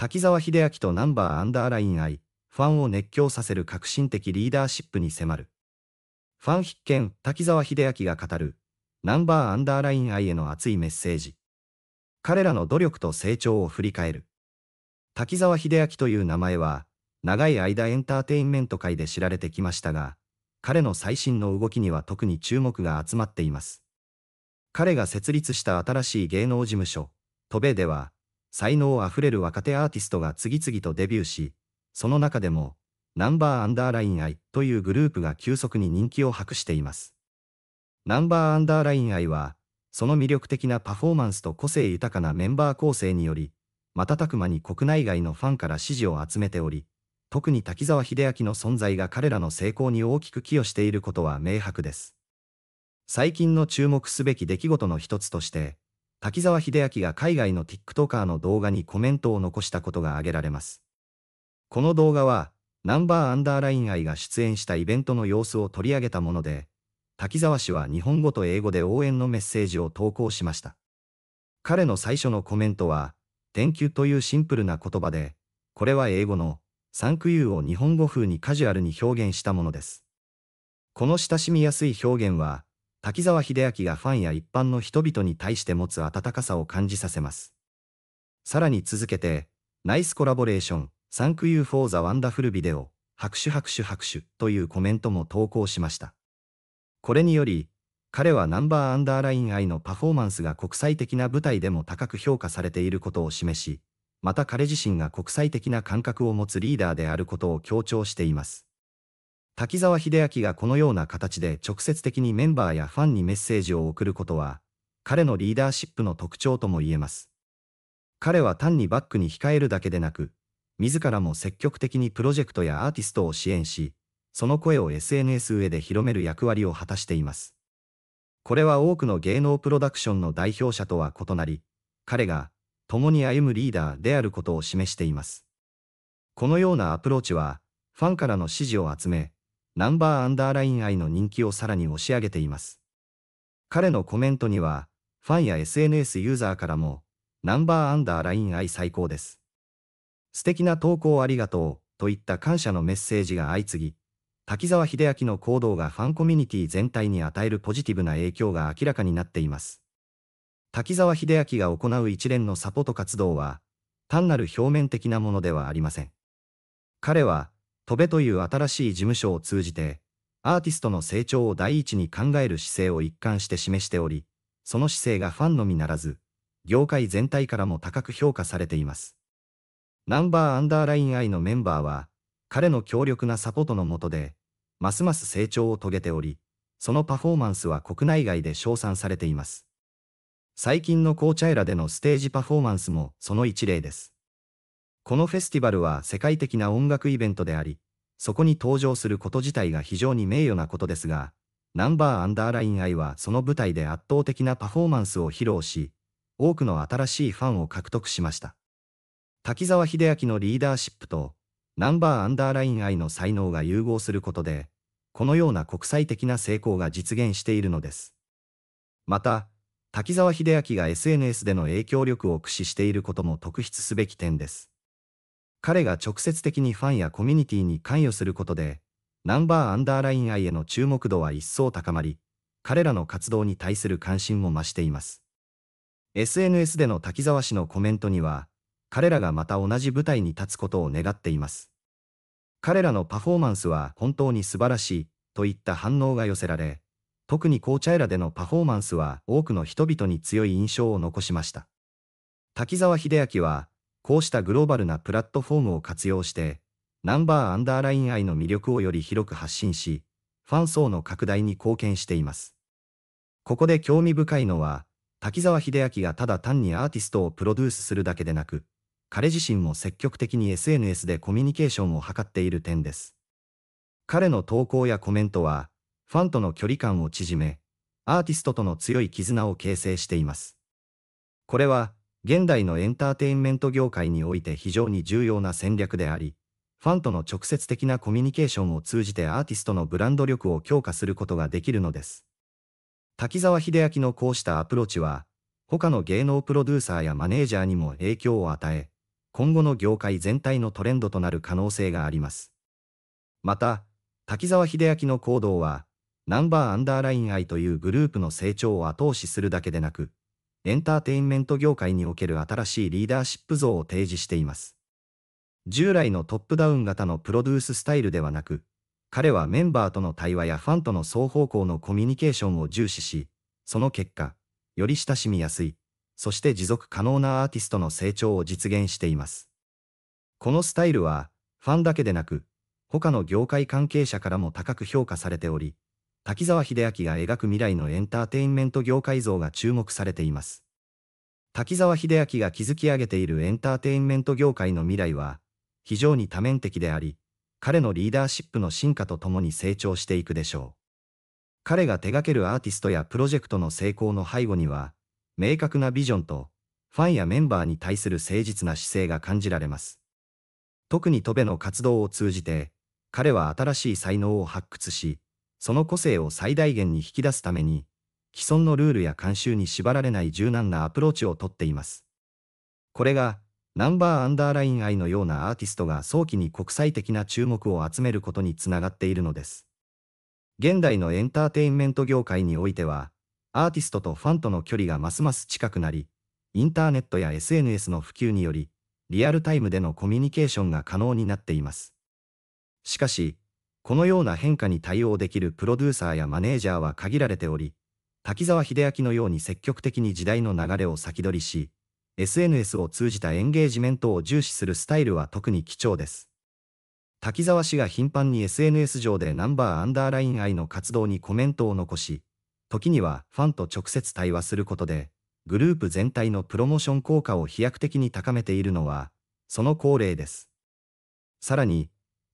滝沢秀明とナンバーアンダーライン愛、ファンを熱狂させる革新的リーダーシップに迫る。ファン必見、滝沢秀明が語る、ナンバーアンダーライン愛への熱いメッセージ。彼らの努力と成長を振り返る。滝沢秀明という名前は、長い間エンターテインメント界で知られてきましたが、彼の最新の動きには特に注目が集まっています。彼が設立した新しい芸能事務所、戸部では、才能あふれる若手アーティストが次々とデビューし、その中でも、ナンバーアンダーラインアイというグループが急速に人気を博しています。ナンバーアンダーラインアイは、その魅力的なパフォーマンスと個性豊かなメンバー構成により、瞬く間に国内外のファンから支持を集めており、特に滝沢秀明の存在が彼らの成功に大きく寄与していることは明白です。最近の注目すべき出来事の一つとして、滝沢秀明が海外の TikToker の動画にコメントを残したことが挙げられます。この動画は、ナンバーアンダーライン愛が出演したイベントの様子を取り上げたもので、滝沢氏は日本語と英語で応援のメッセージを投稿しました。彼の最初のコメントは、電球というシンプルな言葉で、これは英語のサンクユーを日本語風にカジュアルに表現したものです。この親しみやすい表現は、滝沢秀明がファンや一般の人々に対して持つ温かさを感じさせます。さらに続けて、ナイスコラボレーション、サンクユーフォーザワンダフルビデオ、拍手拍手拍手というコメントも投稿しました。これにより、彼はナンバーアンダーライン愛のパフォーマンスが国際的な舞台でも高く評価されていることを示し、また彼自身が国際的な感覚を持つリーダーであることを強調しています。滝沢秀明がこのような形で直接的にメンバーやファンにメッセージを送ることは、彼のリーダーシップの特徴とも言えます。彼は単にバックに控えるだけでなく、自らも積極的にプロジェクトやアーティストを支援し、その声を SNS 上で広める役割を果たしています。これは多くの芸能プロダクションの代表者とは異なり、彼が共に歩むリーダーであることを示しています。このようなアプローチは、ファンからの支持を集め、ナンバーアンダーライン愛の人気をさらに押し上げています。彼のコメントには、ファンや SNS ユーザーからも、ナンバーアンダーライン愛最高です。素敵な投稿ありがとう、といった感謝のメッセージが相次ぎ、滝沢秀明の行動がファンコミュニティ全体に与えるポジティブな影響が明らかになっています。滝沢秀明が行う一連のサポート活動は、単なる表面的なものではありません。彼は、戸部という新しい事務所を通じて、アーティストの成長を第一に考える姿勢を一貫して示しており、その姿勢がファンのみならず、業界全体からも高く評価されています。ナンバーアンダーライン I のメンバーは、彼の強力なサポートの下で、ますます成長を遂げており、そのパフォーマンスは国内外で称賛されています。最近の紅茶エラでのステージパフォーマンスもその一例です。このフェスティバルは世界的な音楽イベントであり、そこに登場すること自体が非常に名誉なことですが、ナンバーアンダーライン愛はその舞台で圧倒的なパフォーマンスを披露し、多くの新しいファンを獲得しました。滝沢秀明のリーダーシップと、ナンバーアンダーライン愛の才能が融合することで、このような国際的な成功が実現しているのです。また、滝沢秀明が SNS での影響力を駆使していることも特筆すべき点です。彼が直接的にファンやコミュニティに関与することで、ナンバーアンダーライン愛への注目度は一層高まり、彼らの活動に対する関心も増しています。SNS での滝沢氏のコメントには、彼らがまた同じ舞台に立つことを願っています。彼らのパフォーマンスは本当に素晴らしい、といった反応が寄せられ、特に紅茶エラでのパフォーマンスは多くの人々に強い印象を残しました。滝沢秀明はこうしたグローバルなプラットフォームを活用して、ナンバーアンダーライン愛の魅力をより広く発信し、ファン層の拡大に貢献しています。ここで興味深いのは、滝沢秀明がただ単にアーティストをプロデュースするだけでなく、彼自身も積極的に SNS でコミュニケーションを図っている点です。彼の投稿やコメントは、ファンとの距離感を縮め、アーティストとの強い絆を形成しています。これは、現代のエンターテインメント業界において非常に重要な戦略であり、ファンとの直接的なコミュニケーションを通じてアーティストのブランド力を強化することができるのです。滝沢秀明のこうしたアプローチは、他の芸能プロデューサーやマネージャーにも影響を与え、今後の業界全体のトレンドとなる可能性があります。また、滝沢秀明の行動は、ナンバーアンダーライン愛というグループの成長を後押しするだけでなく、エンターテインメント業界における新しいリーダーシップ像を提示しています。従来のトップダウン型のプロデューススタイルではなく、彼はメンバーとの対話やファンとの双方向のコミュニケーションを重視し、その結果、より親しみやすい、そして持続可能なアーティストの成長を実現しています。このスタイルは、ファンだけでなく、他の業界関係者からも高く評価されており、滝沢秀明が描く未来のエンターテインメント業界像が注目されています。滝沢秀明が築き上げているエンターテインメント業界の未来は、非常に多面的であり、彼のリーダーシップの進化とともに成長していくでしょう。彼が手掛けるアーティストやプロジェクトの成功の背後には、明確なビジョンと、ファンやメンバーに対する誠実な姿勢が感じられます。特に戸辺の活動を通じて、彼は新しい才能を発掘し、その個性を最大限に引き出すために、既存のルールや慣習に縛られない柔軟なアプローチをとっています。これが、ナンバーアンダーライン愛のようなアーティストが早期に国際的な注目を集めることにつながっているのです。現代のエンターテインメント業界においては、アーティストとファンとの距離がますます近くなり、インターネットや SNS の普及により、リアルタイムでのコミュニケーションが可能になっています。しかし、このような変化に対応できるプロデューサーやマネージャーは限られており、滝沢秀明のように積極的に時代の流れを先取りし、SNS を通じたエンゲージメントを重視するスタイルは特に貴重です。滝沢氏が頻繁に SNS 上でナンバーアンダーライン愛の活動にコメントを残し、時にはファンと直接対話することで、グループ全体のプロモーション効果を飛躍的に高めているのは、その恒例です。さらに、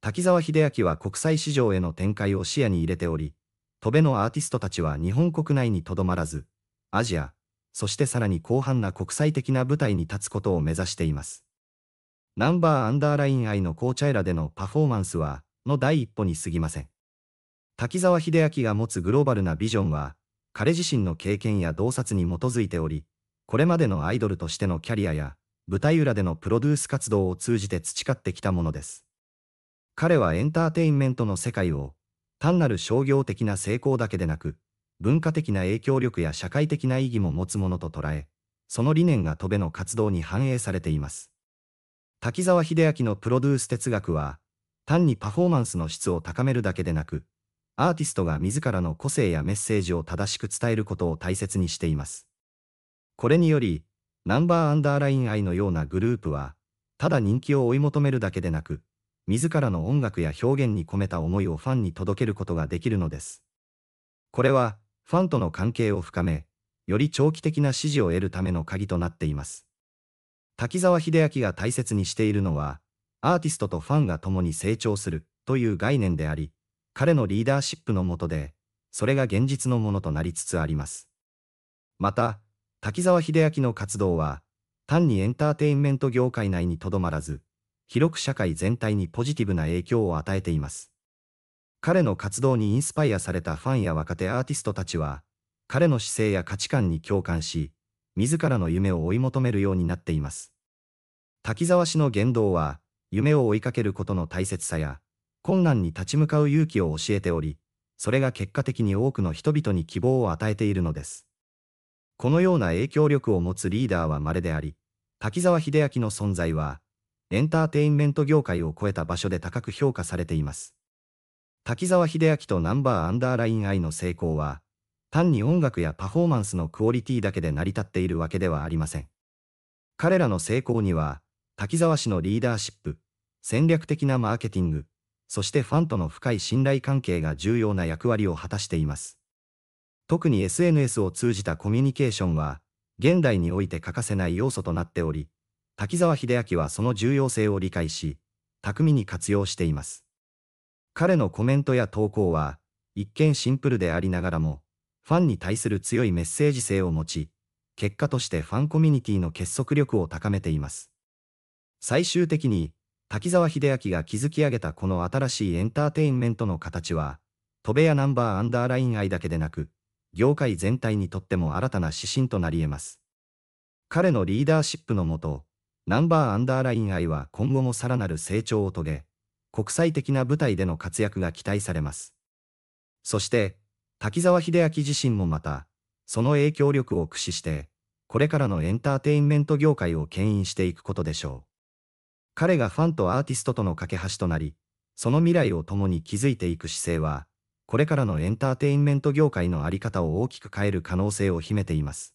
滝沢秀明は国際市場への展開を視野に入れており、戸辺のアーティストたちは日本国内にとどまらず、アジア、そしてさらに広範な国際的な舞台に立つことを目指しています。ナンバーアンダーライン愛の紅茶ラでのパフォーマンスは、の第一歩に過ぎません。滝沢秀明が持つグローバルなビジョンは、彼自身の経験や洞察に基づいており、これまでのアイドルとしてのキャリアや、舞台裏でのプロデュース活動を通じて培ってきたものです。彼はエンターテインメントの世界を、単なる商業的な成功だけでなく、文化的な影響力や社会的な意義も持つものと捉え、その理念が戸部の活動に反映されています。滝沢秀明のプロデュース哲学は、単にパフォーマンスの質を高めるだけでなく、アーティストが自らの個性やメッセージを正しく伝えることを大切にしています。これにより、ナンバーアンダーライン愛のようなグループは、ただ人気を追い求めるだけでなく、自らの音楽や表現に込めた思いをファンに届けることができるのです。これは、ファンとの関係を深め、より長期的な支持を得るための鍵となっています。滝沢秀明が大切にしているのは、アーティストとファンが共に成長するという概念であり、彼のリーダーシップの下で、それが現実のものとなりつつあります。また、滝沢秀明の活動は、単にエンターテインメント業界内にとどまらず、広く社会全体にポジティブな影響を与えています。彼の活動にインスパイアされたファンや若手アーティストたちは、彼の姿勢や価値観に共感し、自らの夢を追い求めるようになっています。滝沢氏の言動は、夢を追いかけることの大切さや、困難に立ち向かう勇気を教えており、それが結果的に多くの人々に希望を与えているのです。このような影響力を持つリーダーは稀であり、滝沢秀明の存在は、エンターテインメント業界を超えた場所で高く評価されています。滝沢秀明とナンバーアンダーライン愛の成功は、単に音楽やパフォーマンスのクオリティだけで成り立っているわけではありません。彼らの成功には、滝沢氏のリーダーシップ、戦略的なマーケティング、そしてファンとの深い信頼関係が重要な役割を果たしています。特に SNS を通じたコミュニケーションは、現代において欠かせない要素となっており、滝沢秀明はその重要性を理解し、巧みに活用しています。彼のコメントや投稿は、一見シンプルでありながらも、ファンに対する強いメッセージ性を持ち、結果としてファンコミュニティの結束力を高めています。最終的に、滝沢秀明が築き上げたこの新しいエンターテインメントの形は、飛部屋ナンバーアンダーライン愛だけでなく、業界全体にとっても新たな指針となり得ます。彼のリーダーシップのもと、ナンバーアンダーライン愛は今後もさらなる成長を遂げ、国際的な舞台での活躍が期待されます。そして、滝沢秀明自身もまた、その影響力を駆使して、これからのエンターテインメント業界を牽引していくことでしょう。彼がファンとアーティストとの架け橋となり、その未来を共に築いていく姿勢は、これからのエンターテインメント業界のあり方を大きく変える可能性を秘めています。